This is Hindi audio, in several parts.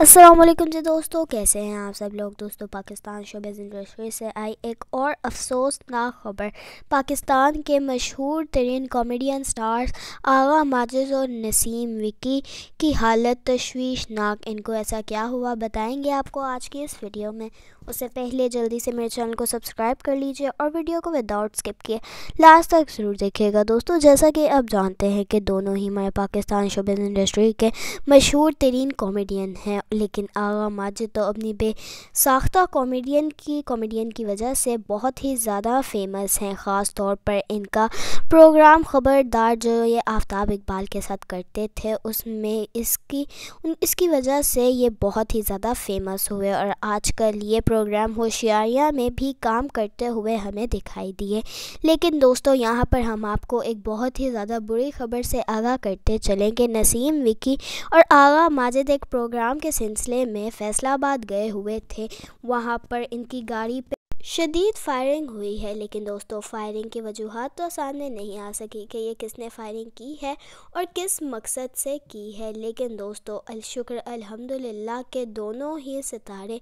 असलम जी दोस्तों कैसे हैं आप सब लोग दोस्तों पाकिस्तान शोबे इंडस्ट्री से आई एक और अफसोसनाक खबर पाकिस्तान के मशहूर तरीन कॉमेडियन स्टार्स आगा माजिद और नसीम विक्की की हालत तशवीशनाक इनको ऐसा क्या हुआ बताएंगे आपको आज की इस वीडियो में उससे पहले जल्दी से मेरे चैनल को सब्सक्राइब कर लीजिए और वीडियो को विदाउट स्किप किए लास्ट तक ज़रूर देखिएगा दोस्तों जैसा कि आप जानते हैं कि दोनों ही हमारे पाकिस्तान शोबे इंडस्ट्री के मशहूर तरीन कॉमेडियन हैं लेकिन आगा माजिद तो अपनी बेसाख्ता कॉमेडियन की कॉमेडियन की वजह से बहुत ही ज़्यादा फेमस हैं ख़ास तौर पर इनका प्रोग्राम ख़बरदार जो ये आफ्ताब इकबाल के साथ करते थे उसमें इसकी उन इसकी वजह से ये बहुत ही ज़्यादा फेमस हुए और आजकल ये प्रोग्राम होशियारियाँ में भी काम करते हुए हमें दिखाई दिए लेकिन दोस्तों यहाँ पर हम आपको एक बहुत ही ज़्यादा बुरी खबर से आगा करते चलेंगे नसीम विकी और आगा माजिद एक प्रोग्राम के सिलसिले में फैसलाबाद गए हुए थे वहाँ पर इनकी गाड़ी पे शदीद फायरिंग हुई है लेकिन दोस्तों फायरिंग की वजूहत तो सामने नहीं आ सकी कि ये किसने फायरिंग की है और किस मकसद से की है लेकिन दोस्तों अलशुक्र अल्हम्दुलिल्लाह के दोनों ही सितारे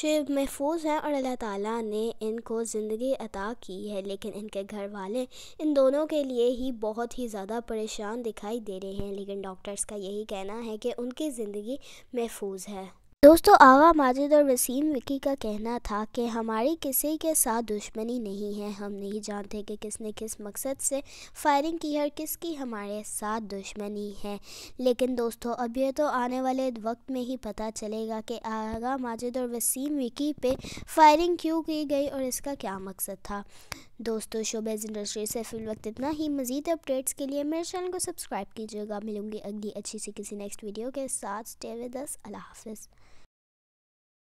शिव महफूज हैं और अल्लाह ताला ने इनको ज़िंदगी अता की है लेकिन इनके घर वाले इन दोनों के लिए ही बहुत ही ज़्यादा परेशान दिखाई दे रहे हैं लेकिन डॉक्टर्स का यही कहना है कि उनकी ज़िंदगी महफूज है दोस्तों आगा माजिद और वसीम विकी का कहना था कि हमारी किसी के साथ दुश्मनी नहीं है हम नहीं जानते कि किसने किस मकसद से फायरिंग की है और किसकी हमारे साथ दुश्मनी है लेकिन दोस्तों अब ये तो आने वाले वक्त में ही पता चलेगा कि आगा माजिद और वसीम विकी पे फायरिंग क्यों की गई और इसका क्या मकसद था दोस्तों शोबेज़ इंडस्ट्री से फिल वक्त इतना ही मज़ीद अपडेट्स के लिए मेरे चैनल को सब्सक्राइब कीजिएगा मिलूंगी अगली अच्छी सी किसी नेक्स्ट वीडियो के साथ स्टे विद अस अल्लाह हाफिज़